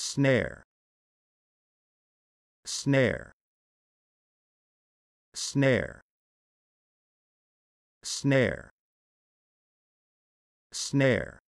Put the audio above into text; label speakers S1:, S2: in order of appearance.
S1: snare snare snare snare snare